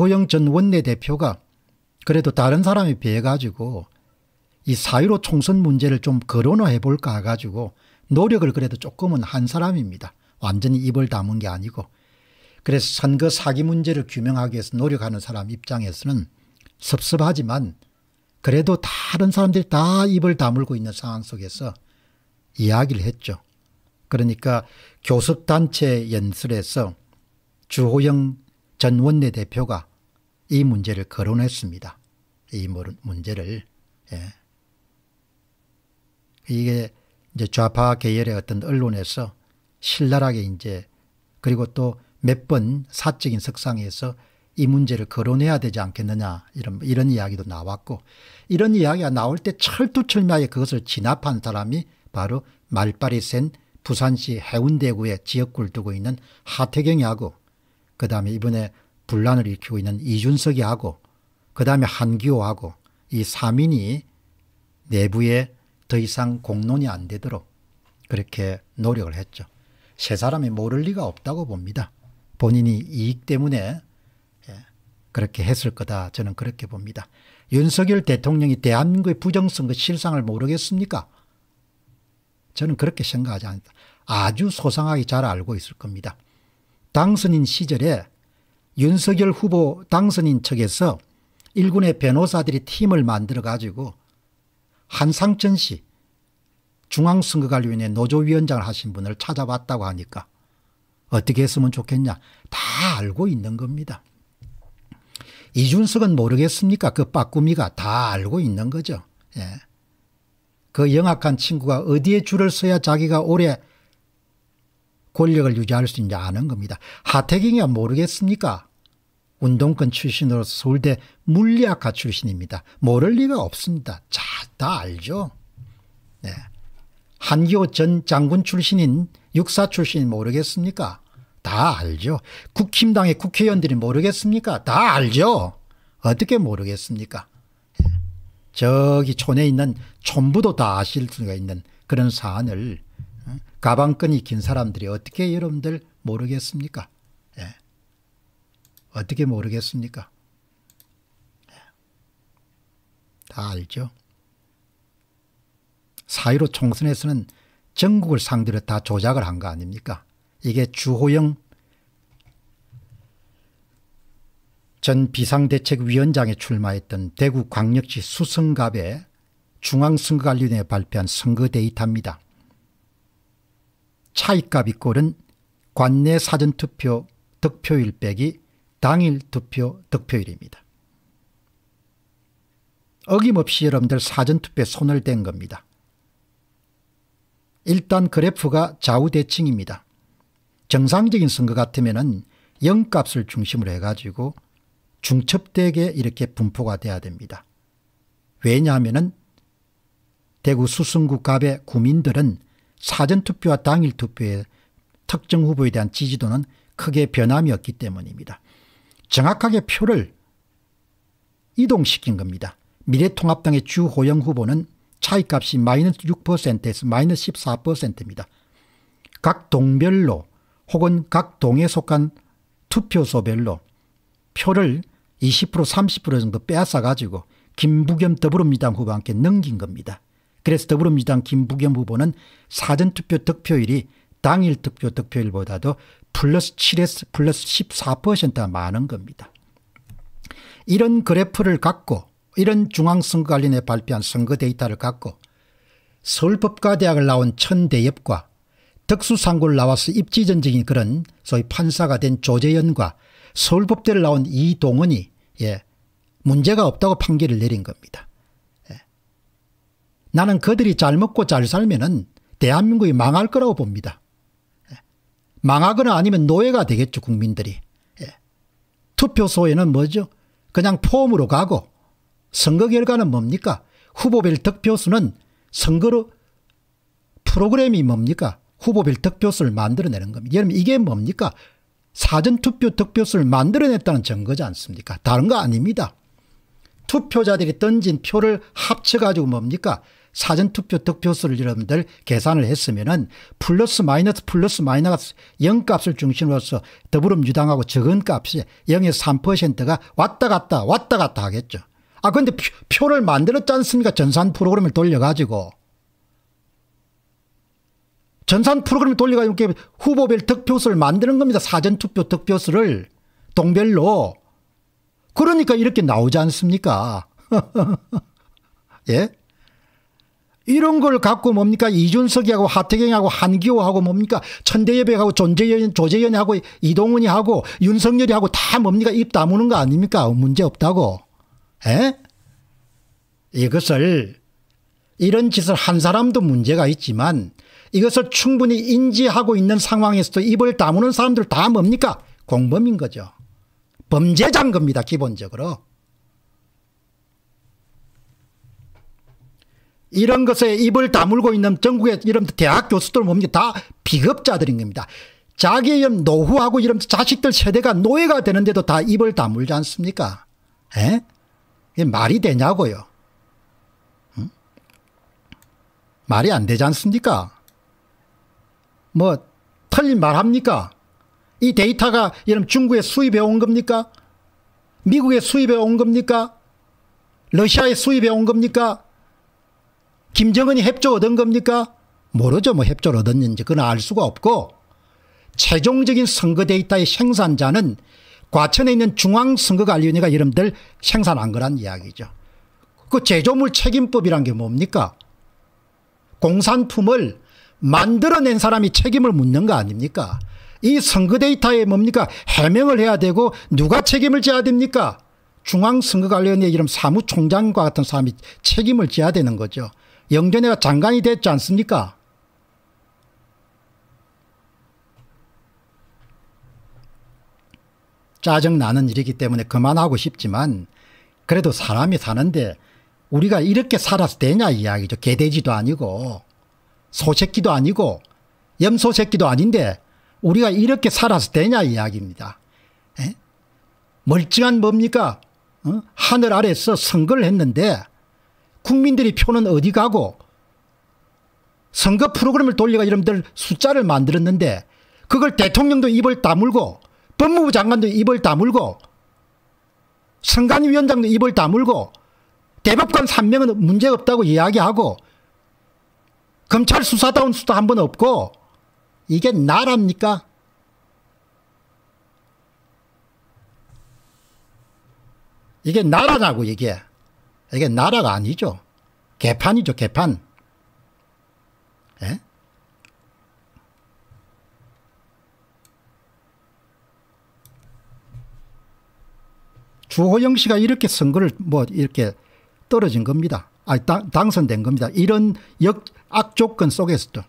박보영 전 원내대표가 그래도 다른 사람에 비해 가지고 이 사유로 총선 문제를 좀 거론해 볼까 해 가지고 노력을 그래도 조금은 한 사람입니다. 완전히 입을 담은 게 아니고 그래서 선거 사기 문제를 규명하기 위해서 노력하는 사람 입장에서는 섭섭하지만 그래도 다른 사람들이 다 입을 다물고 있는 상황 속에서 이야기를 했죠. 그러니까 교섭단체 연설에서 주호영 전 원내대표가 이 문제를 거론했습니다. 이 문제를 예. 이게 이제 좌파 계열의 어떤 언론에서 신랄하게 이제 그리고 또 몇 번 사적인 석상에서 이 문제를 거론해야 되지 않겠느냐 이런 이런 이야기도 나왔고 이런 이야기가 나올 때 철두철미하게 그것을 진압한 사람이 바로 말빨이 센 부산시 해운대구에 지역구를 두고 있는 하태경이하고 그다음에 이번에 분란을 일으키고 있는 이준석이하고 그 다음에 한기호하고 이 3인이 내부에 더 이상 공론이 안 되도록 그렇게 노력을 했죠. 세 사람이 모를 리가 없다고 봅니다. 본인이 이익 때문에 예, 그렇게 했을 거다 저는 그렇게 봅니다. 윤석열 대통령이 대한민국의 부정선거 실상을 모르겠습니까? 저는 그렇게 생각하지 않습니다. 아주 소상하게 잘 알고 있을 겁니다. 당선인 시절에 윤석열 후보 당선인 측에서 일군의 변호사들이 팀을 만들어 가지고 한상천 씨 중앙선거관리위원회 노조위원장을 하신 분을 찾아봤다고 하니까 어떻게 했으면 좋겠냐 다 알고 있는 겁니다. 이준석은 모르겠습니까? 그 빠꾸미가 다 알고 있는 거죠. 예. 그 영악한 친구가 어디에 줄을 서야 자기가 오래 권력을 유지할 수 있는지 아는 겁니다. 하태경이야 모르겠습니까? 운동권 출신으로서 서울대 물리학과 출신입니다. 모를 리가 없습니다. 자, 다 알죠. 네. 한기호 전 장군 출신인 육사 출신 모르겠습니까? 다 알죠. 국힘당의 국회의원들이 모르겠습니까? 다 알죠. 어떻게 모르겠습니까? 네. 저기 촌에 있는 촌부도 다 아실 수가 있는 그런 사안을 어, 가방끈이 긴 사람들이 어떻게 여러분들 모르겠습니까? 어떻게 모르겠습니까? 다 알죠? 사이로 총선에서는 전국을 상대로 다 조작을 한 거 아닙니까? 이게 주호영 전 비상대책위원장이 출마했던 대구광역시 수성갑의 중앙선거관리위원회 발표한 선거 데이터입니다. 차익값이 꼴은 관내 사전투표 득표율 빼기 당일 투표 득표일입니다. 어김없이 여러분들 사전투표에 손을 댄 겁니다. 일단 그래프가 좌우대칭입니다. 정상적인 선거 같으면 영값을 중심으로 해가지고 중첩되게 이렇게 분포가 돼야 됩니다. 왜냐하면 대구 수성구 갑의 구민들은 사전투표와 당일투표의 특정 후보에 대한 지지도는 크게 변함이 없기 때문입니다. 정확하게 표를 이동시킨 겁니다. 미래통합당의 주호영 후보는 차이값이 마이너스 6%에서 마이너스 14%입니다. 각 동별로 혹은 각 동에 속한 투표소별로 표를 20% 30% 정도 빼앗아 가지고 김부겸 더불어민주당 후보한테 넘긴 겁니다. 그래서 더불어민주당 김부겸 후보는 사전투표 득표율이 당일 투표 득표율보다도 플러스 7에서 플러스 14%가 많은 겁니다. 이런 그래프를 갖고 이런 중앙선거 관련해 발표한 선거 데이터를 갖고 서울법과대학을 나온 천대엽과 특수상고를 나와서 입지전적인 그런 소위 판사가 된 조재현과 서울법대를 나온 이동원이 예, 문제가 없다고 판결을 내린 겁니다. 예. 나는 그들이 잘 먹고 잘 살면 은 대한민국이 망할 거라고 봅니다. 망하거나 아니면 노예가 되겠죠 국민들이. 예. 투표소에는 뭐죠? 그냥 폼으로 가고 선거 결과는 뭡니까? 후보별 득표수는 선거로 프로그램이 뭡니까? 후보별 득표수를 만들어내는 겁니다. 여러분 이게 뭡니까? 사전투표 득표수를 만들어냈다는 증거지 않습니까? 다른 거 아닙니다. 투표자들이 던진 표를 합쳐가지고 뭡니까? 사전투표 득표수를 여러분들 계산을 했으면은 플러스 마이너스 플러스 마이너스 0값을 중심으로서 더불어민주당하고 적은 값이 0에 3%가 왔다 갔다 왔다 갔다 하겠죠. 아 근데 표, 를 만들었지 않습니까 전산 프로그램을 돌려가지고. 전산 프로그램을 돌려가지고 이렇게 후보별 득표수를 만드는 겁니다. 사전투표 득표수를 동별로. 그러니까 이렇게 나오지 않습니까? 예? 이런 걸 갖고 뭡니까 이준석이하고 하태경하고 한기호하고 뭡니까 천대협약하고 존재연, 조재연하고 이 이동훈이 하고 윤석열이 하고 다 뭡니까 입 다무는 거 아닙니까 문제 없다고 에? 이것을 이런 짓을 한 사람도 문제가 있지만 이것을 충분히 인지하고 있는 상황에서도 입을 다무는 사람들 다 뭡니까 공범인 거죠 범죄자인 겁니다 기본적으로 이런 것에 입을 다물고 있는 전국의 이런 대학 교수들 보면 다 비급자들인 겁니다. 자기의 노후하고 이런 자식들 세대가 노예가 되는데도 다 입을 다물지 않습니까? 에? 이게 말이 되냐고요. 응? 말이 안 되지 않습니까? 뭐 틀린 말 합니까? 이 데이터가 이런 중국에 수입해 온 겁니까? 미국에 수입해 온 겁니까? 러시아에 수입해 온 겁니까? 김정은이 협조 얻은 겁니까? 모르죠. 뭐 협조를 얻었는지 그건 알 수가 없고 최종적인 선거 데이터의 생산자는 과천에 있는 중앙선거관리위원회가 여러분들 생산한 거란 이야기죠. 그 제조물 책임법이란 게 뭡니까? 공산품을 만들어낸 사람이 책임을 묻는 거 아닙니까? 이 선거 데이터에 뭡니까? 해명을 해야 되고 누가 책임을 져야 됩니까? 중앙선거관리위 이름 사무총장과 같은 사람이 책임을 져야 되는 거죠. 영전회가 장관이 됐지 않습니까? 짜증나는 일이기 때문에 그만하고 싶지만 그래도 사람이 사는데 우리가 이렇게 살아서 되냐 이야기죠. 개돼지도 아니고 소새끼도 아니고 염소새끼도 아닌데 우리가 이렇게 살아서 되냐 이야기입니다. 에? 멀쩡한 뭡니까? 어? 하늘 아래서 선거를 했는데 국민들이 표는 어디 가고 선거 프로그램을 돌려가 여러분들 숫자를 만들었는데 그걸 대통령도 입을 다물고 법무부 장관도 입을 다물고 선관위원장도 입을 다물고 대법관 3명은 문제없다고 이야기하고 검찰 수사다운 수도 한 번 없고 이게 나라입니까 이게 나라냐고 이게. 이게 나라가 아니죠. 개판이죠, 개판. 예? 주호영 씨가 이렇게 선거를 뭐 이렇게 떨어진 겁니다. 아, 당선된 겁니다. 이런 역, 악조건 속에서도.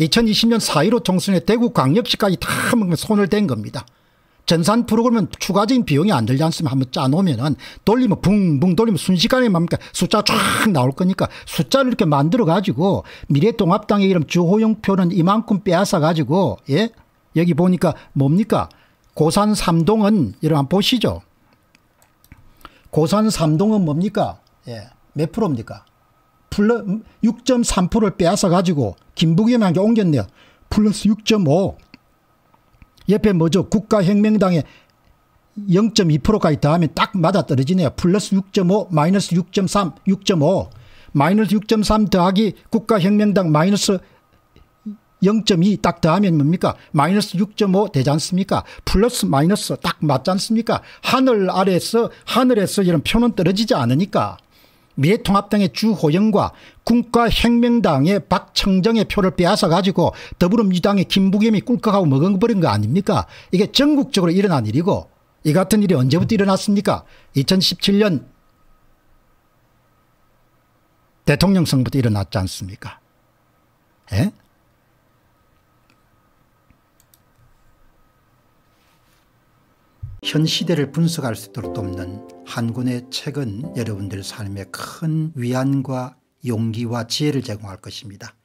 2020년 4.15 총선에 대구 광역시까지 다 손을 댄 겁니다. 전산 프로그램은 추가적인 비용이 안 들지 않습니까? 한번 짜놓으면 돌리면 붕붕 돌리면 순식간에 뭡니까? 그러니까 숫자 쫙 나올 거니까 숫자를 이렇게 만들어가지고 미래통합당의 이름 주호영표는 이만큼 빼앗아가지고 예? 여기 보니까 뭡니까? 고산 3동은 여러분 번 보시죠. 고산 3동은 뭡니까? 예. 몇 프로입니까? 플러 6.3%를 음, 빼앗아가지고 김부겸한게 옮겼네요. 플러스 6.5. 옆에 뭐죠? 국가혁명당에 0.2%까지 더하면 딱 맞아떨어지네요. 플러스 6.5 마이너스 6.3 6.5 마이너스 6.3 더하기 국가혁명당 마이너스 0.2 딱 더하면 뭡니까? 마이너스 6.5 되지 않습니까? 플러스 마이너스 딱 맞지 않습니까? 하늘 아래에서 하늘에서 이런 표는 떨어지지 않으니까 미래통합당의 주호영과 국가혁명당의 박청정의 표를 빼앗아 가지고 더불어민주당의 김부겸이 꿀꺽하고 먹어버린 거 아닙니까 이게 전국적으로 일어난 일이고 이 같은 일이 언제부터 일어났습니까 2017년 대통령 선부터 일어났지 않습니까 예? 현 시대를 분석할 수 있도록 돕는 한 권의 책은 여러분들 삶에 큰 위안과 용기와 지혜를 제공할 것입니다.